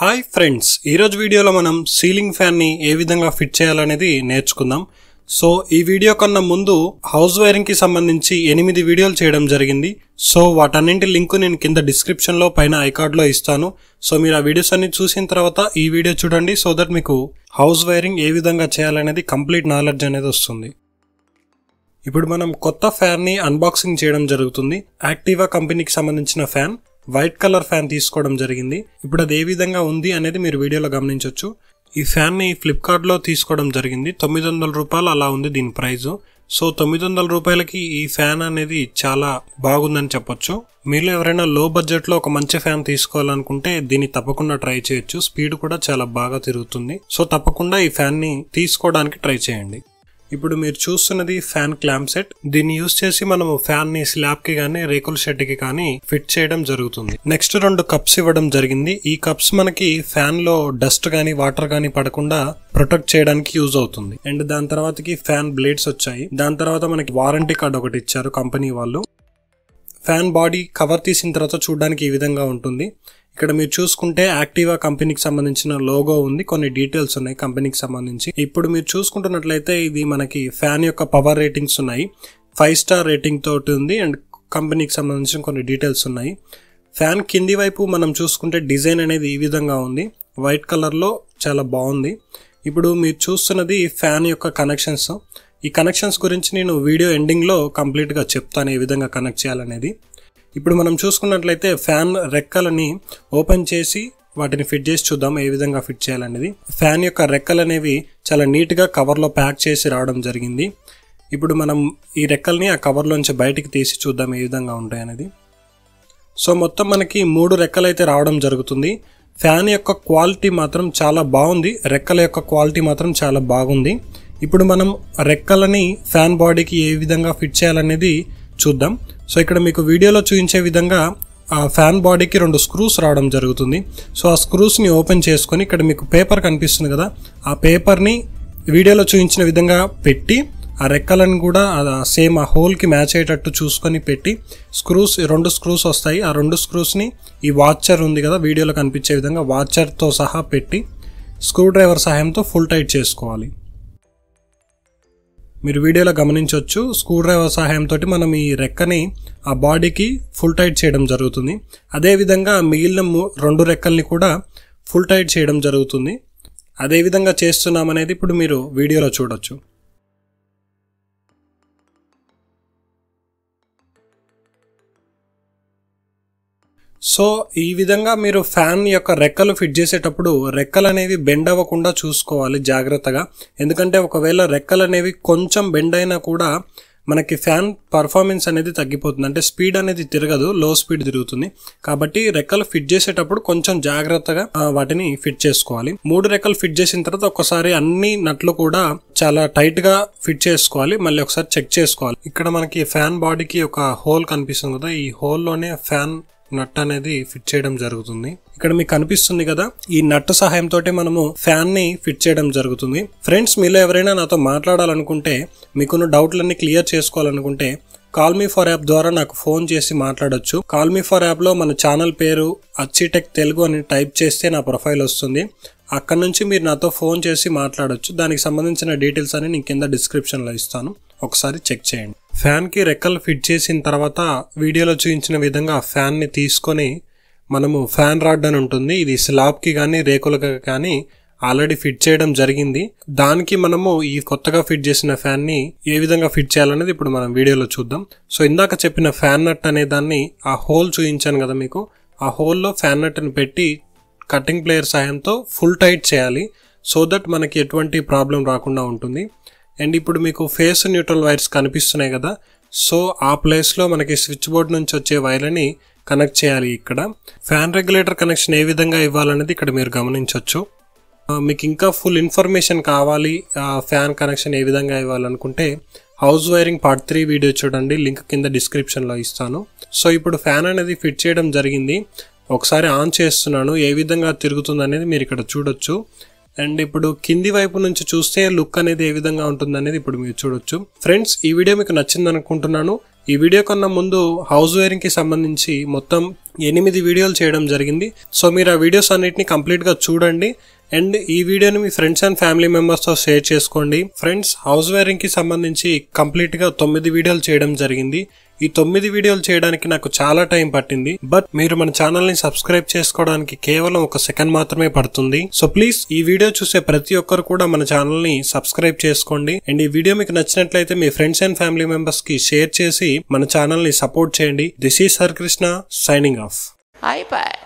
hi friends ఈరోజు వీడియోలో మనం సీలింగ్ ఫ్యాన్ని ఏ విధంగా ఫిట్ చేయాలనేది నేర్చుకుందాం సో ఈ వీడియో కన్నా ముందు హౌస్ వైరింగ్కి సంబంధించి ఎనిమిది వీడియోలు చేయడం జరిగింది సో వాటన్నింటి లింకు నేను కింద డిస్క్రిప్షన్లో పైన ఐకార్డ్లో ఇస్తాను సో మీరు ఆ వీడియోస్ అన్ని చూసిన తర్వాత ఈ వీడియో చూడండి సో దట్ మీకు హౌస్ వైరింగ్ ఏ విధంగా చేయాలనేది కంప్లీట్ నాలెడ్జ్ అనేది వస్తుంది ఇప్పుడు మనం కొత్త ఫ్యాన్ని అన్బాక్సింగ్ చేయడం జరుగుతుంది యాక్టివా కంపెనీకి సంబంధించిన ఫ్యాన్ వైట్ కలర్ ఫ్యాన్ తీసుకోవడం జరిగింది ఇప్పుడు అది ఏ విధంగా ఉంది అనేది మీరు వీడియోలో గమనించవచ్చు ఈ ఫ్యాన్ని ఫ్లిప్కార్ట్లో తీసుకోవడం జరిగింది తొమ్మిది వందల రూపాయలు అలా ఉంది దీని ప్రైజు సో తొమ్మిది వందల రూపాయలకి ఈ ఫ్యాన్ అనేది చాలా బాగుందని చెప్పొచ్చు మీరు ఎవరైనా లో బడ్జెట్లో ఒక మంచి ఫ్యాన్ తీసుకోవాలనుకుంటే దీన్ని తప్పకుండా ట్రై చేయొచ్చు స్పీడ్ కూడా చాలా బాగా తిరుగుతుంది సో తప్పకుండా ఈ ఫ్యాన్ని తీసుకోవడానికి ట్రై చేయండి ఇప్పుడు మీరు చూస్తున్నది ఫ్యాన్ క్లాంప్ సెట్ దీన్ని యూస్ చేసి మనం ఫ్యాన్ ని స్లాబ్ కి కానీ రేకుల షెడ్ కి కానీ ఫిట్ చేయడం జరుగుతుంది నెక్స్ట్ రెండు కప్స్ ఇవ్వడం జరిగింది ఈ కప్స్ మనకి ఫ్యాన్ లో డస్ట్ కానీ వాటర్ కానీ పడకుండా ప్రొటెక్ట్ చేయడానికి యూజ్ అవుతుంది అండ్ దాని తర్వాత ఫ్యాన్ బ్లేడ్స్ వచ్చాయి దాని తర్వాత మనకి వారంటీ కార్డ్ ఒకటి ఇచ్చారు కంపెనీ వాళ్ళు ఫ్యాన్ బాడీ కవర్ తీసిన తర్వాత చూడడానికి ఈ విధంగా ఉంటుంది ఇక్కడ మీరు చూసుకుంటే యాక్టివా కంపెనీకి సంబంధించిన లోగో ఉంది కొన్ని డీటెయిల్స్ ఉన్నాయి కంపెనీకి సంబంధించి ఇప్పుడు మీరు చూసుకుంటున్నట్లయితే ఇది మనకి ఫ్యాన్ యొక్క పవర్ రేటింగ్స్ ఉన్నాయి ఫైవ్ స్టార్ రేటింగ్ తోటి ఉంది అండ్ కంపెనీకి సంబంధించిన కొన్ని డీటెయిల్స్ ఉన్నాయి ఫ్యాన్ కింది వైపు మనం చూసుకుంటే డిజైన్ అనేది ఈ విధంగా ఉంది వైట్ కలర్లో చాలా బాగుంది ఇప్పుడు మీరు చూస్తున్నది ఫ్యాన్ యొక్క కనెక్షన్స్ ఈ కనెక్షన్స్ గురించి నేను వీడియో ఎండింగ్లో కంప్లీట్గా చెప్తాను ఏ విధంగా కనెక్ట్ చేయాలనేది ఇప్పుడు మనం చూసుకున్నట్లయితే ఫ్యాన్ రెక్కలని ఓపెన్ చేసి వాటిని ఫిట్ చేసి చూద్దాం ఏ విధంగా ఫిట్ చేయాలనేది ఫ్యాన్ యొక్క రెక్కలు అనేవి చాలా నీట్గా కవర్లో ప్యాక్ చేసి రావడం జరిగింది ఇప్పుడు మనం ఈ రెక్కల్ని ఆ కవర్లోంచి బయటికి తీసి చూద్దాం ఏ విధంగా ఉంటాయనేది సో మొత్తం మనకి మూడు రెక్కలు అయితే రావడం జరుగుతుంది ఫ్యాన్ యొక్క క్వాలిటీ మాత్రం చాలా బాగుంది రెక్కల యొక్క క్వాలిటీ మాత్రం చాలా బాగుంది ఇప్పుడు మనం రెక్కలని ఫ్యాన్ బాడీకి ఏ విధంగా ఫిట్ చేయాలనేది చూద్దాం సో ఇక్కడ మీకు వీడియోలో చూపించే విధంగా ఆ ఫ్యాన్ బాడీకి రెండు స్క్రూస్ రావడం జరుగుతుంది సో ఆ స్క్రూస్ని ఓపెన్ చేసుకొని ఇక్కడ మీకు పేపర్ కనిపిస్తుంది కదా ఆ పేపర్ని వీడియోలో చూపించిన విధంగా పెట్టి ఆ రెక్కలను కూడా సేమ్ ఆ హోల్కి మ్యాచ్ అయ్యేటట్టు చూసుకొని పెట్టి స్క్రూస్ రెండు స్క్రూస్ వస్తాయి ఆ రెండు స్క్రూస్ని ఈ వాచర్ ఉంది కదా వీడియోలో కనిపించే విధంగా వాచర్తో సహా పెట్టి స్క్రూ డ్రైవర్ సహాయంతో ఫుల్ టైట్ చేసుకోవాలి మీరు వీడియోలో గమనించవచ్చు స్క్రూ డ్రైవర్ సహాయంతో మనం ఈ రెక్కని ఆ బాడీకి ఫుల్ టైట్ చేయడం జరుగుతుంది అదేవిధంగా మిగిలిన రెండు రెక్కల్ని కూడా ఫుల్ టైట్ చేయడం జరుగుతుంది అదేవిధంగా చేస్తున్నామనేది ఇప్పుడు మీరు వీడియోలో చూడొచ్చు సో ఈ విధంగా మీరు ఫ్యాన్ యొక్క రెక్కలు ఫిట్ చేసేటప్పుడు రెక్కలు అనేవి బెండ్ అవ్వకుండా చూసుకోవాలి జాగ్రత్తగా ఎందుకంటే ఒకవేళ రెక్కలు అనేవి కొంచెం బెండ్ అయినా కూడా మనకి ఫ్యాన్ పర్ఫార్మెన్స్ అనేది తగ్గిపోతుంది అంటే స్పీడ్ అనేది తిరగదు లో స్పీడ్ తిరుగుతుంది కాబట్టి రెక్కలు ఫిట్ చేసేటప్పుడు కొంచెం జాగ్రత్తగా వాటిని ఫిట్ చేసుకోవాలి మూడు రెక్కలు ఫిట్ చేసిన తర్వాత ఒకసారి అన్ని నట్లు కూడా చాలా టైట్ గా ఫిట్ చేసుకోవాలి మళ్ళీ ఒకసారి చెక్ చేసుకోవాలి ఇక్కడ మనకి ఫ్యాన్ బాడీకి ఒక హోల్ కనిపిస్తుంది కదా ఈ హోల్లోనే ఫ్యాన్ నట్ అనేది ఫిట్ చేయడం జరుగుతుంది ఇక్కడ మీకు కనిపిస్తుంది కదా ఈ నట్ సహాయంతో మనము ఫ్యాన్ ని ఫిట్ చేయడం జరుగుతుంది ఫ్రెండ్స్ మీలో ఎవరైనా నాతో మాట్లాడాలనుకుంటే మీకున్న డౌట్లన్నీ క్లియర్ చేసుకోవాలనుకుంటే కాల్ మీ ఫర్ యాప్ ద్వారా నాకు ఫోన్ చేసి మాట్లాడొచ్చు కాల్ మీ ఫర్ యాప్లో మన ఛానల్ పేరు అచ్చిటెక్ తెలుగు అని టైప్ చేస్తే నా ప్రొఫైల్ వస్తుంది అక్కడ నుంచి మీరు నాతో ఫోన్ చేసి మాట్లాడవచ్చు దానికి సంబంధించిన డీటెయిల్స్ అని నేను కింద డిస్క్రిప్షన్లో ఇస్తాను ఒకసారి చెక్ చేయండి ఫ్యాన్కి రెక్కలు ఫిట్ చేసిన తర్వాత వీడియోలో చూపించిన విధంగా ఫ్యాన్ని తీసుకొని మనము ఫ్యాన్ రాడ్ అని ఉంటుంది ఇది స్లాబ్కి కానీ రేకులకి కానీ ఆల్రెడీ ఫిట్ చేయడం జరిగింది దానికి మనము ఈ కొత్తగా ఫిట్ చేసిన ఫ్యాన్ని ఏ విధంగా ఫిట్ చేయాలనేది ఇప్పుడు మనం వీడియోలో చూద్దాం సో ఇందాక చెప్పిన ఫ్యాన్ నట్ అనే దాన్ని ఆ హోల్ చూపించాను కదా మీకు ఆ హోల్లో ఫ్యాన్ నట్ని పెట్టి కటింగ్ ప్లేయర్ సాయంతో ఫుల్ టైట్ చేయాలి సో దట్ మనకి ఎటువంటి ప్రాబ్లం రాకుండా ఉంటుంది అండ్ ఇప్పుడు మీకు ఫేస్ న్యూట్రల్ వైర్స్ కనిపిస్తున్నాయి కదా సో ఆ ప్లేస్లో మనకి స్విచ్ బోర్డ్ నుంచి వచ్చే వైర్ని కనెక్ట్ చేయాలి ఇక్కడ ఫ్యాన్ రెగ్యులేటర్ కనెక్షన్ ఏ విధంగా ఇవ్వాలనేది ఇక్కడ మీరు గమనించవచ్చు మీకు ఇంకా ఫుల్ ఇన్ఫర్మేషన్ కావాలి ఫ్యాన్ కనెక్షన్ ఏ విధంగా ఇవ్వాలనుకుంటే house wiring part three video చూడండి లింక్ కింద డిస్క్రిప్షన్లో ఇస్తాను సో ఇప్పుడు ఫ్యాన్ అనేది ఫిట్ చేయడం జరిగింది ఒకసారి ఆన్ చేస్తున్నాను ఏ విధంగా తిరుగుతుంది అనేది మీరు ఇక్కడ చూడొచ్చు అండ్ ఇప్పుడు కింది వైపు నుంచి చూస్తే లుక్ అనేది ఏ విధంగా ఉంటుంది అనేది ఇప్పుడు మీరు చూడొచ్చు ఫ్రెండ్స్ ఈ వీడియో మీకు నచ్చింది అనుకుంటున్నాను ఈ వీడియో కన్నా ముందు హౌస్ వేరింగ్కి సంబంధించి మొత్తం ఎనిమిది వీడియోలు చేయడం జరిగింది సో మీరు ఆ వీడియోస్ అన్నిటిని కంప్లీట్గా చూడండి అండ్ ఈ వీడియోని మీ ఫ్రెండ్స్ అండ్ ఫ్యామిలీ మెంబర్స్తో షేర్ చేసుకోండి ఫ్రెండ్స్ హౌస్ వేరింగ్కి సంబంధించి కంప్లీట్గా తొమ్మిది వీడియోలు చేయడం జరిగింది ఈ తొమ్మిది వీడియోలు చేయడానికి నాకు చాలా టైం పట్టింది బట్ మీరు మన ఛానల్ ని సబ్స్క్రైబ్ చేసుకోవడానికి కేవలం ఒక సెకండ్ మాత్రమే పడుతుంది సో ప్లీజ్ ఈ వీడియో చూసే ప్రతి ఒక్కరు కూడా మన ఛానల్ ని సబ్స్క్రైబ్ చేసుకోండి అండ్ ఈ వీడియో మీకు నచ్చినట్లయితే మీ ఫ్రెండ్స్ అండ్ ఫ్యామిలీ మెంబర్స్ కి షేర్ చేసి మన ఛానల్ ని సపోర్ట్ చేయండి this is Harikrishna signing off bye